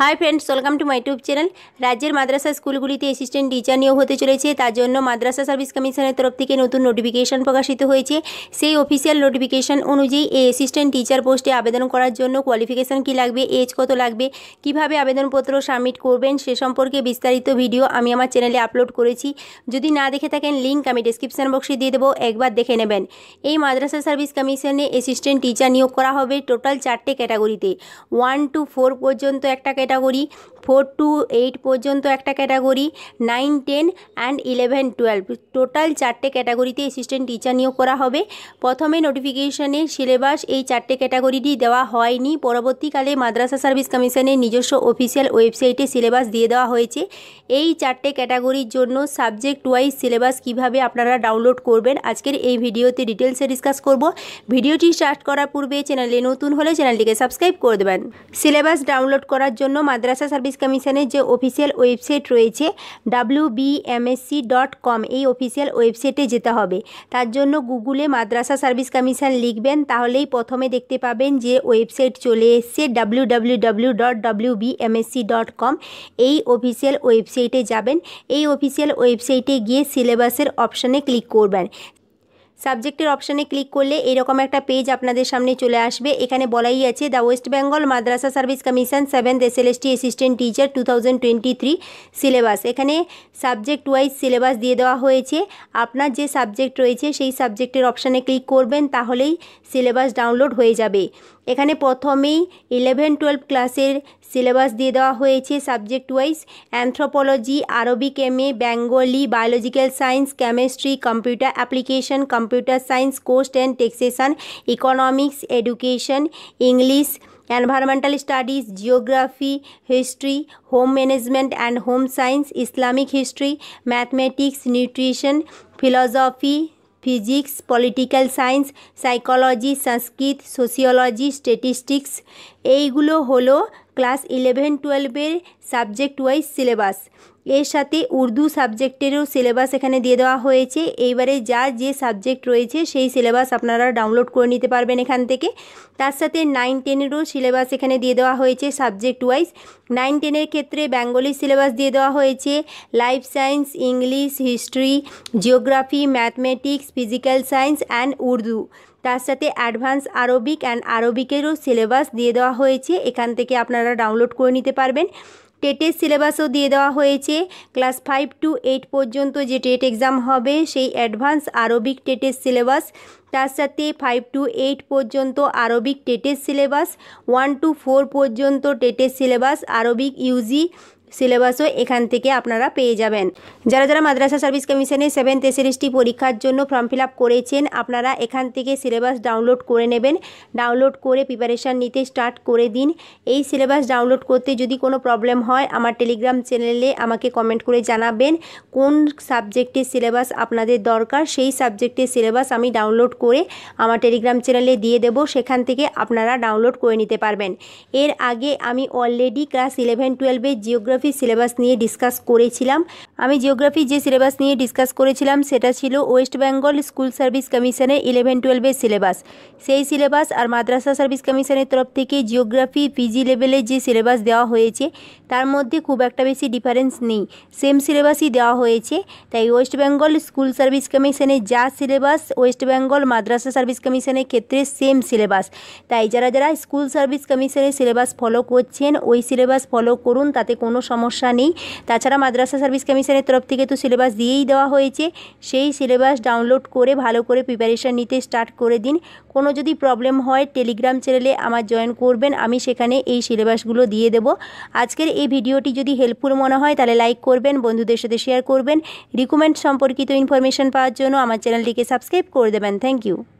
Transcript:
high friends welcome to my YouTube channel রাজ্যের মাদ্রাসা স্কুলগুলিতে অ্যাসিস্ট্যান্ট টিচার নিয়োগ হতে চলেছে তার জন্য মাদ্রাসা সার্ভিস কমিশনের তরফ থেকে নতুন নোটিফিকেশন প্রকাশিত হয়েছে সেই অফিসিয়াল নোটিফিকেশন অনুযায়ী এই অ্যাসিস্ট্যান্ট টিচার পোস্টে আবেদন করার জন্য কোয়ালিফিকেশন কী লাগবে এজ কত লাগবে কিভাবে আবেদনপত্র সাবমিট করবেন সে সম্পর্কে বিস্তারিত ভিডিও আমি আমার চ্যানেলে আপলোড করেছি যদি না দেখে থাকেন লিঙ্ক আমি ডিসক্রিপশান বক্সে দিয়ে দেবো একবার দেখে নেবেন এই মাদ্রাসা সার্ভিস কমিশনে অ্যাসিস্ট্যান্ট টিচার নিয়োগ করা হবে টোটাল চারটে ক্যাটাগরিতে ওয়ান টু ফোর পর্যন্ত একটা ক্যাটাগরি ফোর টু এইট পর্যন্ত একটা category nine ten and eleven twelve total চারটে ক্যাটাগরিতে অ্যাসিস্ট্যান্ট টিচার নিয়োগ করা হবে প্রথমে নোটিফিকেশানে সিলেবাস এই চারটে ক্যাটাগরিটি দেওয়া হয়নি পরবর্তীকালে মাদ্রাসা সার্ভিস কমিশনের নিজস্ব অফিসিয়াল ওয়েবসাইটে সিলেবাস দিয়ে দেওয়া হয়েছে এই চারটে ক্যাটাগরির জন্য সাবজেক্ট ওয়াইজ সিলেবাস কিভাবে আপনারা ডাউনলোড করবেন আজকের এই ভিডিওতে ডিটেলসে ডিসকাস করব ভিডিওটি স্টার্ট করার পূর্বে চ্যানেলে নতুন হলে চ্যানেলটিকে সাবস্ক্রাইব করে দেবেন সিলেবাস ডাউনলোড করার জন্য জন্য মাদ্রাসা সার্ভিস কমিশনের যে অফিসিয়াল ওয়েবসাইট রয়েছে ডাব্লিউ ডট কম এই অফিসিয়াল ওয়েবসাইটে যেতে হবে তার জন্য গুগলে মাদ্রাসা সার্ভিস কমিশন লিখবেন তাহলেই প্রথমে দেখতে পাবেন যে ওয়েবসাইট চলে এসছে ডাব্লিউ ডট ডট কম এই অফিসিয়াল ওয়েবসাইটে যাবেন এই অফিসিয়াল ওয়েবসাইটে গিয়ে সিলেবাসের অপশানে ক্লিক করবেন সাবজেক্টের অপশানে ক্লিক করলে এরকম একটা পেজ আপনাদের সামনে চলে আসবে এখানে বলাই আছে the West Bengal Madrasah service commission seven the SLST assistant teacher to syllabus এখানে সাবজেক্ট ওয়াইজ সিলেবাস দিয়ে দেওয়া হয়েছে আপনার যে সাবজেক্ট রয়েছে সেই সাবজেক্টের অপশানে ক্লিক করবেন তাহলেই সিলেবাস ডাউনলোড হয়ে যাবে এখানে প্রথমেই ইলেভেন টুয়েলভ ক্লাসের সিলেবাস দিয়ে দেওয়া হয়েছে subject wise anthropology Arabic M Bengali biological science chemistry computer application computer science cost and taxation economics education English environmental studies geography history home management and home science Islamic history mathematics nutrition philosophy physics, political science, psychology, Sanskrit, sociology, statistics, এইগুলো হলো class eleven টুয়েলভের subject wise syllabus এর সাথে Urdu সাবজেক্টেরও syllabus এখানে দিয়ে দেওয়া হয়েছে এইবারে যা যে সাবজেক্ট রয়েছে সেই সিলেবাস আপনারা ডাউনলোড করে নিতে পারবেন এখান থেকে তার সাথে নাইন টেনেরও সিলেবাস এখানে দিয়ে দেওয়া হয়েছে সাবজেক্ট ওয়াইজ নাইন টেনের ক্ষেত্রে বেঙ্গলি সিলেবাস দিয়ে দেওয়া হয়েছে life science English history geography mathematics physical science and Urdu তার সাথে অ্যাডভান্স আরবিক অ্যান্ড আরবিকেরও সিলেবাস দিয়ে দেওয়া হয়েছে এখান থেকে আপনারা ডাউনলোড করে নিতে পারবেন টেটের সিলেবাসও দিয়ে দেওয়া হয়েছে ক্লাস ফাইভ টু এইট পর্যন্ত যে টেট এক্সাম হবে সেই অ্যাডভান্স আরবিক টেটের সিলেবাস তার সাথে ফাইভ টু এইট পর্যন্ত আরবিক টেটের সিলেবাস ওয়ান টু ফোর পর্যন্ত টেটের সিলেবাস আরবিক ইউজি সিলেবাসও এখান থেকে আপনারা পেয়ে যাবেন যারা যারা মাদ্রাসা সার্ভিস কমিশনের সেভেন্থ এসএলএসটি পরীক্ষার জন্য ফর্ম ফিল করেছেন আপনারা এখান থেকে সিলেবাস ডাউনলোড করে নেবেন ডাউনলোড করে প্রিপারেশান নিতে স্টার্ট করে দিন এই সিলেবাস ডাউনলোড করতে যদি কোনো প্রবলেম হয় আমার টেলিগ্রাম চ্যানেলে আমাকে কমেন্ট করে জানাবেন কোন সাবজেক্টের সিলেবাস আপনাদের দরকার সেই সাবজেক্টের সিলেবাস আমি ডাউনলোড করে আমার টেলিগ্রাম চ্যানেলে দিয়ে দেব সেখান থেকে আপনারা ডাউনলোড করে নিতে পারবেন এর আগে আমি অলরেডি ক্লাস ইলেভেন টুয়েলভের জিওগ্রাফি জিওগ্রাফি সিলেবাস নিয়ে ডিসকাস করেছিলাম আমি জিওগ্রাফি যে সিলেবাস নিয়ে ডিসকাস করেছিলাম সেটা ছিল ওয়েস্ট বেঙ্গল স্কুল সার্ভিস কমিশনের ইলেভেন টুয়েলভের সিলেবাস সেই সিলেবাস আর মাদ্রাসা সার্ভিস কমিশনের তরফ থেকে জিওগ্রাফি পিজি লেভেলে যে সিলেবাস দেওয়া হয়েছে তার মধ্যে খুব একটা বেশি ডিফারেন্স নেই সেম সিলেবাসই দেওয়া হয়েছে তাই ওয়েস্ট বেঙ্গল স্কুল সার্ভিস কমিশনের যা syllabus West Bengal Madrasah service কমিশনের ক্ষেত্রে সেম সিলেবাস তাই যারা যারা স্কুল সার্ভিস কমিশনের সিলেবাস ফলো করছেন ওই সিলেবাস ফলো করুন তাতে কোনো সমস্যা নেই তাছাড়া মাদ্রাসা সার্ভিস কমিশনের তরফ থেকে তো সিলেবাস দিয়েই দেওয়া হয়েছে সেই সিলেবাস ডাউনলোড করে ভালো করে প্রিপারেশান নিতে স্টার্ট করে দিন কোনো যদি প্রবলেম হয় টেলিগ্রাম চ্যানেলে আমার জয়েন করবেন আমি সেখানে এই সিলেবাসগুলো দিয়ে দেব আজকের এই ভিডিওটি যদি হেল্পফুল মনে হয় তাহলে লাইক করবেন বন্ধুদের সাথে শেয়ার করবেন রিকমেন্ড সম্পর্কিত ইনফরমেশান পাওয়ার জন্য আমার চ্যানেলটিকে সাবস্ক্রাইব করে দেবেন থ্যাংক ইউ